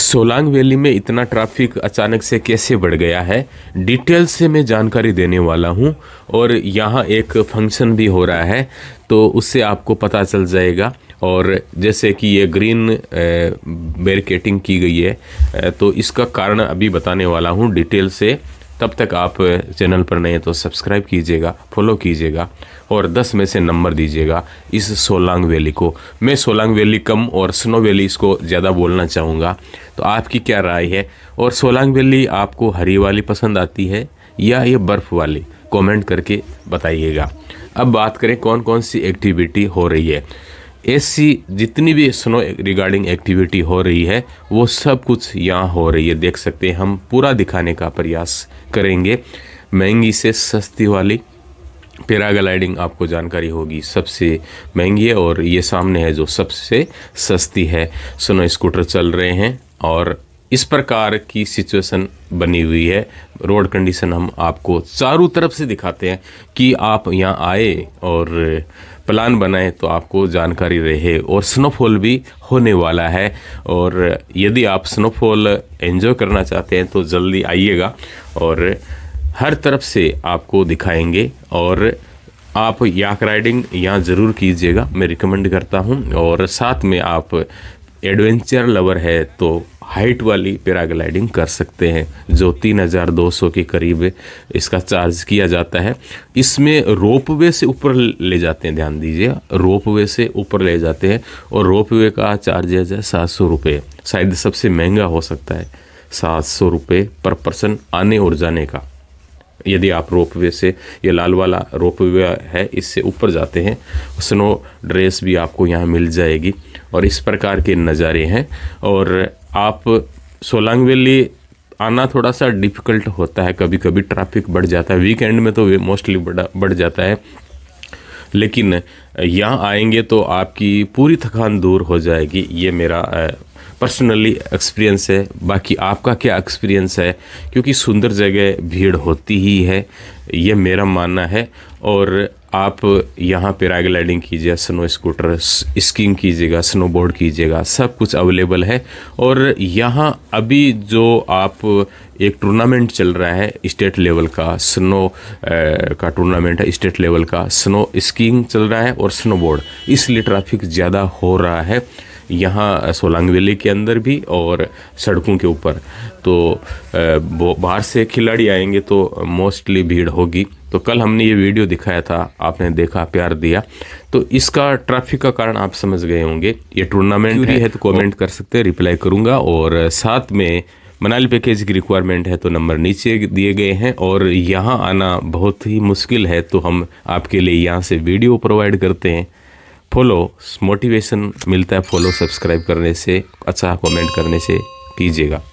Solang valley में इतना traffic अचानक से कैसे बढ़ गया है डिटेल से मैं जानकारी देने वाला हूँ और यहाँ एक फंक्शन भी हो रहा है तो उससे आपको पता चल जाएगा और जैसे कि ये ग्रीन बैरिकेटिंग की गई है तो इसका कारण अभी बताने वाला हूँ डिटेल से तब तक आप चैनल पर नए तो सब्सक्राइब कीजिएगा फॉलो कीजिएगा और 10 में से नंबर दीजिएगा इस सोलांग वैली को मैं सोलांग वैली कम और स्नो वैली इसको ज़्यादा बोलना चाहूँगा तो आपकी क्या राय है और सोलांग वैली आपको हरी वाली पसंद आती है या ये बर्फ़ वाली कमेंट करके बताइएगा अब बात करें कौन कौन सी एक्टिविटी हो रही है ऐसी जितनी भी स्नो रिगार्डिंग एक्टिविटी हो रही है वो सब कुछ यहाँ हो रही है देख सकते हैं हम पूरा दिखाने का प्रयास करेंगे महंगी से सस्ती वाली पैराग्लाइडिंग आपको जानकारी होगी सबसे महंगी है और ये सामने है जो सबसे सस्ती है स्नो स्कूटर चल रहे हैं और इस प्रकार की सिचुएशन बनी हुई है रोड कंडीशन हम आपको चारों तरफ से दिखाते हैं कि आप यहाँ आए और प्लान बनाए तो आपको जानकारी रहे और स्नोफॉल भी होने वाला है और यदि आप स्नोफॉल एंजॉय करना चाहते हैं तो जल्दी आइएगा और हर तरफ से आपको दिखाएंगे और आप याक राइडिंग यहाँ ज़रूर कीजिएगा मैं रिकमेंड करता हूँ और साथ में आप एडवेंचर लवर है तो हाइट वाली पैराग्लाइडिंग कर सकते हैं जो तीन हज़ार दो सौ के करीब इसका चार्ज किया जाता है इसमें रोप वे से ऊपर ले जाते हैं ध्यान दीजिए रोप वे से ऊपर ले जाते हैं और रोप वे का चार्ज है सात सौ रुपये शायद सबसे महंगा हो सकता है सात सौ रुपये पर पर्सन आने और जाने का यदि आप रोप वे से ये लाल वाला रोप वे है इससे ऊपर जाते हैं स्नो ड्रेस भी आपको यहाँ मिल जाएगी और इस प्रकार के नज़ारे हैं और आप सोलांग वैली आना थोड़ा सा डिफ़िकल्ट होता है कभी कभी ट्रैफिक बढ़ जाता है वीकेंड में तो मोस्टली बढ़ बढ़ जाता है लेकिन यहाँ आएंगे तो आपकी पूरी थकान दूर हो जाएगी ये मेरा पर्सनली एक्सपीरियंस है बाकी आपका क्या एक्सपीरियंस है क्योंकि सुंदर जगह भीड़ होती ही है ये मेरा मानना है और आप यहाँ पे राइग्लाइडिंग कीजिएगा स्नो स्कूटर स्कीइंग कीजिएगा स्नो बोर्ड कीजिएगा सब कुछ अवेलेबल है और यहाँ अभी जो आप एक टूर्नामेंट चल रहा है स्टेट लेवल का स्नो का टूर्नामेंट है स्टेट लेवल का स्नो स्कीइंग चल रहा है और स्नो बोर्ड इसलिए ट्रैफिक ज़्यादा हो रहा है यहाँ सोलंग वैली के अंदर भी और सड़कों के ऊपर तो बाहर से खिलाड़ी आएंगे तो मोस्टली भीड़ होगी तो कल हमने ये वीडियो दिखाया था आपने देखा प्यार दिया तो इसका ट्रैफिक का कारण आप समझ गए होंगे ये टूर्नामेंट है, है तो कमेंट तो तो कर सकते हैं रिप्लाई करूँगा और साथ में मनाली पैकेज की रिक्वायरमेंट है तो नंबर नीचे दिए गए हैं और यहाँ आना बहुत ही मुश्किल है तो हम आपके लिए यहाँ से वीडियो प्रोवाइड करते हैं फॉलो मोटिवेशन मिलता है फॉलो सब्सक्राइब करने से अच्छा कमेंट करने से कीजिएगा